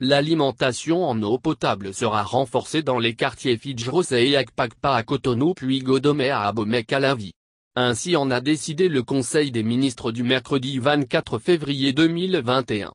L'alimentation en eau potable sera renforcée dans les quartiers Fidjrosé et Akpakpa à Cotonou puis Godomé à Abomey Calavi. Ainsi en a décidé le Conseil des ministres du mercredi 24 février 2021.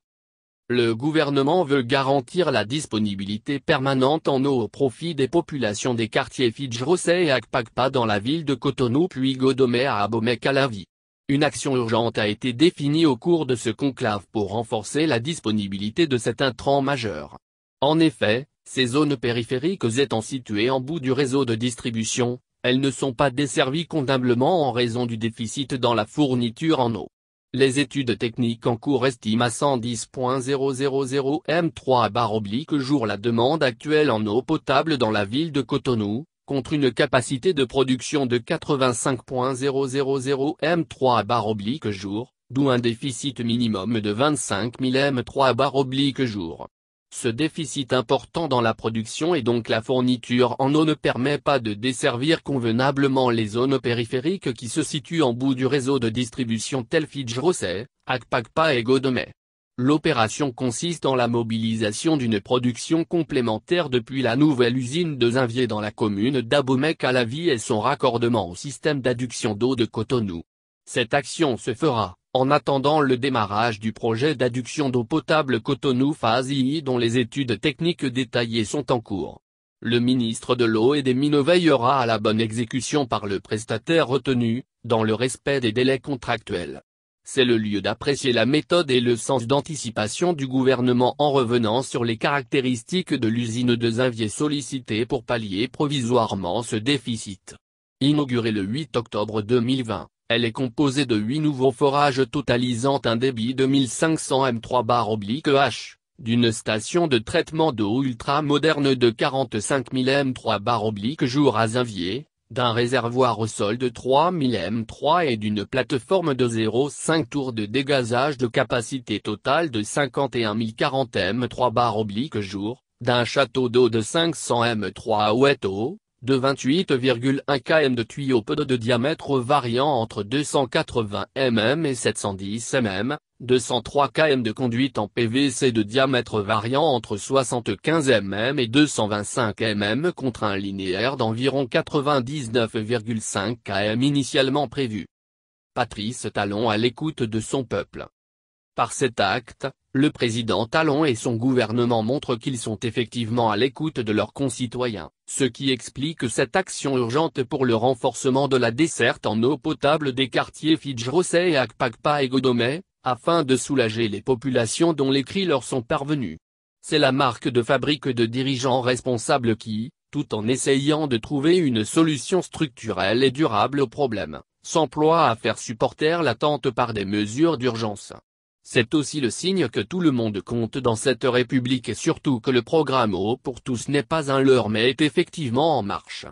Le gouvernement veut garantir la disponibilité permanente en eau au profit des populations des quartiers Fidjrosé et Akpakpa dans la ville de Cotonou puis Godomé à Abomey Calavi. Une action urgente a été définie au cours de ce conclave pour renforcer la disponibilité de cet intrant majeur. En effet, ces zones périphériques étant situées en bout du réseau de distribution, elles ne sont pas desservies comptablement en raison du déficit dans la fourniture en eau. Les études techniques en cours estiment à 110.000 m3 barre oblique jour la demande actuelle en eau potable dans la ville de Cotonou, contre une capacité de production de 85.000 M3 oblique jour, d'où un déficit minimum de 25 000 M3 jour. Ce déficit important dans la production et donc la fourniture en eau ne permet pas de desservir convenablement les zones périphériques qui se situent en bout du réseau de distribution tel Rosset, Akpakpa et Godomet. L'opération consiste en la mobilisation d'une production complémentaire depuis la nouvelle usine de Zinvier dans la commune d'Abomey à la vie et son raccordement au système d'adduction d'eau de Cotonou. Cette action se fera, en attendant le démarrage du projet d'adduction d'eau potable Cotonou phase dont les études techniques détaillées sont en cours. Le ministre de l'Eau et des Mines veillera à la bonne exécution par le prestataire retenu, dans le respect des délais contractuels c'est le lieu d'apprécier la méthode et le sens d'anticipation du gouvernement en revenant sur les caractéristiques de l'usine de Zinvier sollicitée pour pallier provisoirement ce déficit. Inaugurée le 8 octobre 2020, elle est composée de 8 nouveaux forages totalisant un débit de 1500 m3-h, d'une station de traitement d'eau ultra moderne de 45 000 m3-jour à Zinvier, d'un réservoir au sol de 3000 M3 et d'une plateforme de 0,5 tours de dégazage de capacité totale de 51 040 M3 barre oblique jour, d'un château d'eau de 500 M3 à wet-eau, de 28,1 km de tuyaux peu de diamètre variant entre 280 mm et 710 mm, 203 km de conduite en PVC de diamètre variant entre 75 mm et 225 mm contre un linéaire d'environ 99,5 km initialement prévu. Patrice Talon à l'écoute de son peuple. Par cet acte, le président Talon et son gouvernement montrent qu'ils sont effectivement à l'écoute de leurs concitoyens, ce qui explique cette action urgente pour le renforcement de la desserte en eau potable des quartiers Fidjrosé et Akpakpa et Godomé, afin de soulager les populations dont les cris leur sont parvenus. C'est la marque de fabrique de dirigeants responsables qui, tout en essayant de trouver une solution structurelle et durable au problème, s'emploie à faire supporter l'attente par des mesures d'urgence. C'est aussi le signe que tout le monde compte dans cette République et surtout que le programme Haut pour tous n'est pas un leurre mais est effectivement en marche.